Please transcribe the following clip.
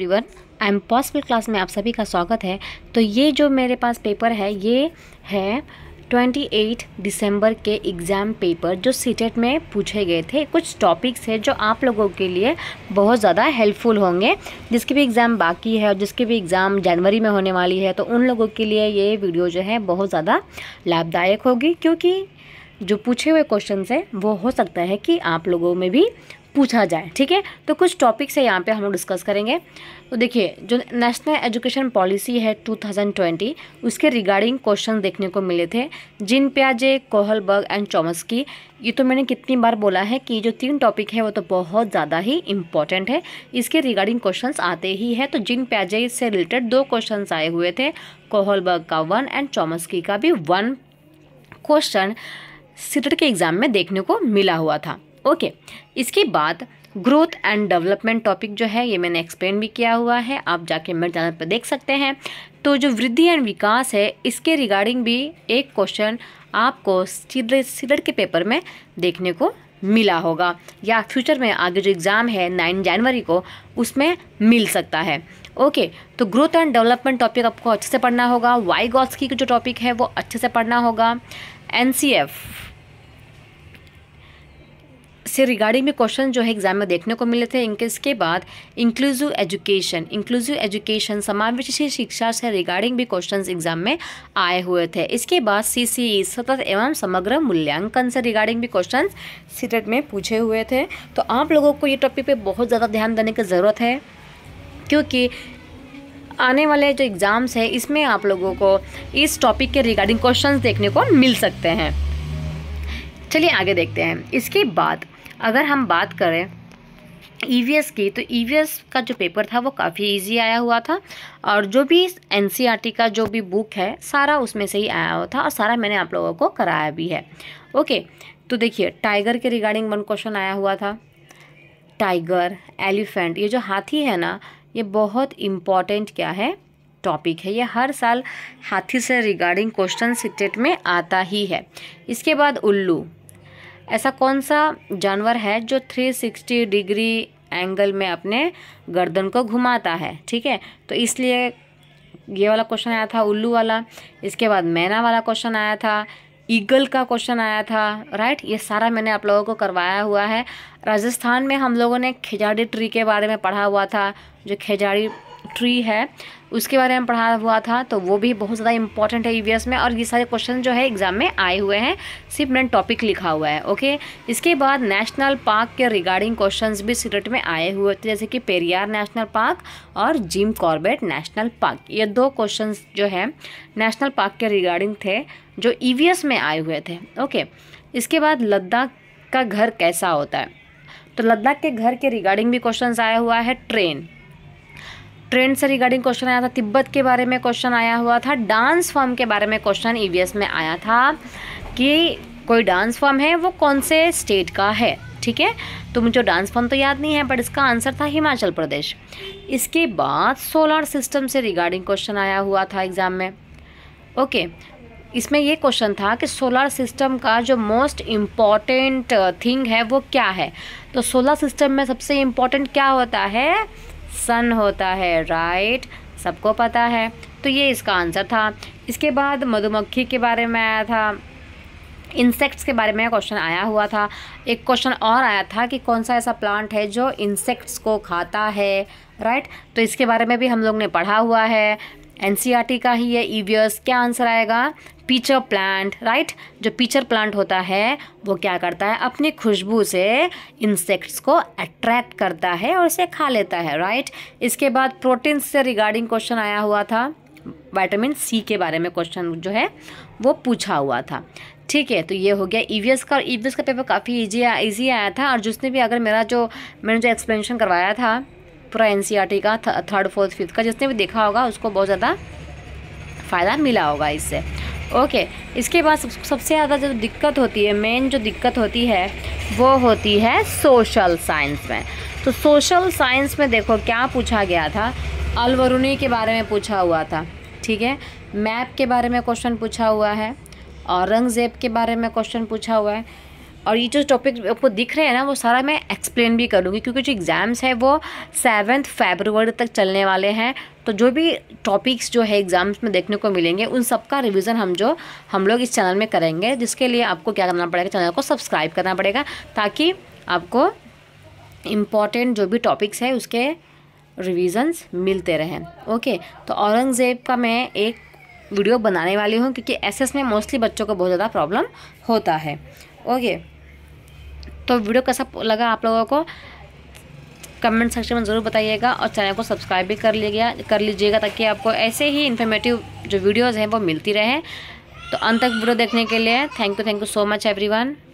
Everyone I am possible class में आप सभी का स्वागत है तो ये जो मेरे पास पेपर है ये है 28 दिसंबर के एग्ज़ाम पेपर जो सीटेट e में पूछे गए थे कुछ टॉपिक्स है जो आप लोगों के लिए बहुत ज़्यादा हेल्पफुल होंगे जिसके भी एग्ज़ाम बाकी है और जिसके भी एग्ज़ाम जनवरी में होने वाली है तो उन लोगों के लिए ये वीडियो जो है बहुत ज़्यादा लाभदायक होगी क्योंकि जो पूछे हुए क्वेश्चन है वो हो सकता है कि आप लोगों में भी पूछा जाए ठीक है तो कुछ टॉपिक्स है यहाँ पे हम लोग डिस्कस करेंगे तो देखिए जो नेशनल एजुकेशन पॉलिसी है 2020 उसके रिगार्डिंग क्वेश्चन देखने को मिले थे जिन प्याजे कोहलबर्ग एंड की ये तो मैंने कितनी बार बोला है कि जो तीन टॉपिक है वो तो बहुत ज़्यादा ही इम्पॉर्टेंट है इसके रिगार्डिंग क्वेश्चंस आते ही है तो जिन प्याजे से रिलेटेड दो क्वेश्चंस आए हुए थे कोहलबर्ग का वन एंड चॉमस्की का भी वन क्वेश्चन सीटेट के एग्ज़ाम में देखने को मिला हुआ था ओके इसके बाद ग्रोथ एंड डेवलपमेंट टॉपिक जो है ये मैंने एक्सप्लेन भी किया हुआ है आप जाके मेरे चैनल पर देख सकते हैं तो जो वृद्धि एंड विकास है इसके रिगार्डिंग भी एक क्वेश्चन आपको सीडर के पेपर में देखने को मिला होगा या फ्यूचर में आगे जो एग्ज़ाम है नाइन जनवरी को उसमें मिल सकता है ओके okay, तो ग्रोथ एंड डेवलपमेंट टॉपिक आपको अच्छे से पढ़ना होगा वाई गॉड्स की जो टॉपिक है वो अच्छे से पढ़ना होगा एन से रिगार्डिंग भी क्वेश्चन जो है एग्जाम में देखने को मिले थे इनके इसके बाद इंक्लूसिव एजुकेशन इंक्लूसिव एजुकेशन समावेशी शिक्षा से रिगार्डिंग भी क्वेश्चंस एग्जाम में आए हुए थे इसके बाद सीसीई e, सतत एवं समग्र मूल्यांकन से रिगार्डिंग भी क्वेश्चन सीटेट e में पूछे हुए थे तो आप लोगों को ये टॉपिक पर बहुत ज़्यादा ध्यान देने की ज़रूरत है क्योंकि आने वाले जो एग्ज़ाम्स हैं इसमें आप लोगों को इस टॉपिक के रिगार्डिंग क्वेश्चंस देखने को मिल सकते हैं चलिए आगे देखते हैं इसके बाद अगर हम बात करें ई e की तो ई e का जो पेपर था वो काफ़ी इजी आया हुआ था और जो भी एन e का जो भी बुक है सारा उसमें से ही आया हुआ था और सारा मैंने आप लोगों को कराया भी है ओके तो देखिए टाइगर के रिगार्डिंग वन क्वेश्चन आया हुआ था टाइगर एलिफेंट ये जो हाथी है ना ये बहुत इम्पॉर्टेंट क्या है टॉपिक है ये हर साल हाथी से रिगार्डिंग क्वेश्चन सिक्टेट में आता ही है इसके बाद उल्लू ऐसा कौन सा जानवर है जो 360 डिग्री एंगल में अपने गर्दन को घुमाता है ठीक है तो इसलिए ये वाला क्वेश्चन आया था उल्लू वाला इसके बाद मैना वाला क्वेश्चन आया था ईगल का क्वेश्चन आया था राइट ये सारा मैंने आप लोगों को करवाया हुआ है राजस्थान में हम लोगों ने खेजाड़ी ट्री के बारे में पढ़ा हुआ था जो खेजाड़ी ट्री है उसके बारे में पढ़ा हुआ था तो वो भी बहुत ज़्यादा इंपॉर्टेंट है ईवीएस e में और ये सारे क्वेश्चन जो है एग्ज़ाम में आए हुए हैं सिर्फ मैंने टॉपिक लिखा हुआ है ओके इसके बाद नेशनल पार्क के रिगार्डिंग क्वेश्चन भी सीरेट e में आए हुए थे जैसे कि पेरियार नेशनल पार्क और जिम कॉर्बेट नेशनल पार्क ये दो क्वेश्चन जो है नेशनल पार्क के रिगार्डिंग थे जो ई में आए हुए थे ओके इसके बाद लद्दाख का घर कैसा होता है तो लद्दाख के घर के रिगार्डिंग भी क्वेश्चंस आया हुआ है ट्रेन ट्रेंड से रिगार्डिंग क्वेश्चन आया था तिब्बत के बारे में क्वेश्चन आया हुआ था डांस फॉर्म के बारे में क्वेश्चन ईवीएस e में आया था कि कोई डांस फॉर्म है वो कौन से स्टेट का है ठीक है तो मुझे डांस फॉर्म तो याद नहीं है बट इसका आंसर था हिमाचल प्रदेश इसके बाद सोलर सिस्टम से रिगार्डिंग क्वेश्चन आया हुआ था एग्ज़ाम में ओके इसमें ये क्वेश्चन था कि सोलर सिस्टम का जो मोस्ट इम्पॉर्टेंट थिंग है वो क्या है तो सोलर सिस्टम में सबसे इम्पॉर्टेंट क्या होता है सन होता है राइट सबको पता है तो ये इसका आंसर था इसके बाद मधुमक्खी के बारे में आया था इंसेक्ट्स के बारे में क्वेश्चन आया हुआ था एक क्वेश्चन और आया था कि कौन सा ऐसा प्लांट है जो इंसेक्ट्स को खाता है राइट right? तो इसके बारे में भी हम लोग ने पढ़ा हुआ है एनसीईआरटी का ही है ईवियर्स e क्या आंसर आएगा पीचर प्लांट राइट जो पीचर प्लांट होता है वो क्या करता है अपनी खुशबू से इंसेक्ट्स को अट्रैक्ट करता है और उसे खा लेता है राइट इसके बाद प्रोटीन से रिगार्डिंग क्वेश्चन आया हुआ था वाइटामिन सी के बारे में क्वेश्चन जो है वो पूछा हुआ था ठीक है तो ये हो गया ईवीएस e का और ईवीएस e का पेपर काफ़ी ईजी ईजी आया था और जिसने भी अगर मेरा जो मैंने जो एक्सप्लेनेशन करवाया था पूरा एन e का थर्ड फोर्थ फिफ्थ का जिसने भी देखा होगा उसको बहुत ज़्यादा फ़ायदा मिला होगा इससे ओके इसके बाद सब, सबसे ज़्यादा जो दिक्कत होती है मेन जो दिक्कत होती है वो होती है सोशल साइंस में तो सोशल साइंस में देखो क्या पूछा गया था अलवरुनी के बारे में पूछा हुआ था ठीक है मैप के बारे में क्वेश्चन पूछा हुआ है औरंगज़ेब के बारे में क्वेश्चन पूछा हुआ है और ये जो टॉपिक आपको दिख रहे हैं ना वो सारा मैं एक्सप्लेन भी करूँगी क्योंकि जो एग्ज़ाम्स हैं वो सेवन्थ फेबरवरी तक चलने वाले हैं तो जो भी टॉपिक्स जो है एग्ज़ाम्स में देखने को मिलेंगे उन सब का रिविज़न हम जो हम लोग इस चैनल में करेंगे जिसके लिए आपको क्या करना पड़ेगा चैनल को सब्सक्राइब करना पड़ेगा ताकि आपको इम्पॉर्टेंट जो भी टॉपिक्स है उसके रिविज़न्स मिलते रहें ओके तो औरंगज़ेब का मैं एक वीडियो बनाने वाली हूँ क्योंकि एसएस में मोस्टली बच्चों को बहुत ज़्यादा प्रॉब्लम होता है ओके तो वीडियो कैसा लगा आप लोगों को कमेंट सेक्शन में ज़रूर बताइएगा और चैनल को सब्सक्राइब भी कर लीजिएगा कर लीजिएगा ताकि आपको ऐसे ही इन्फॉर्मेटिव जो वीडियोज़ हैं वो मिलती रहे तो अंत तक वीडियो देखने के लिए thank you thank you so much everyone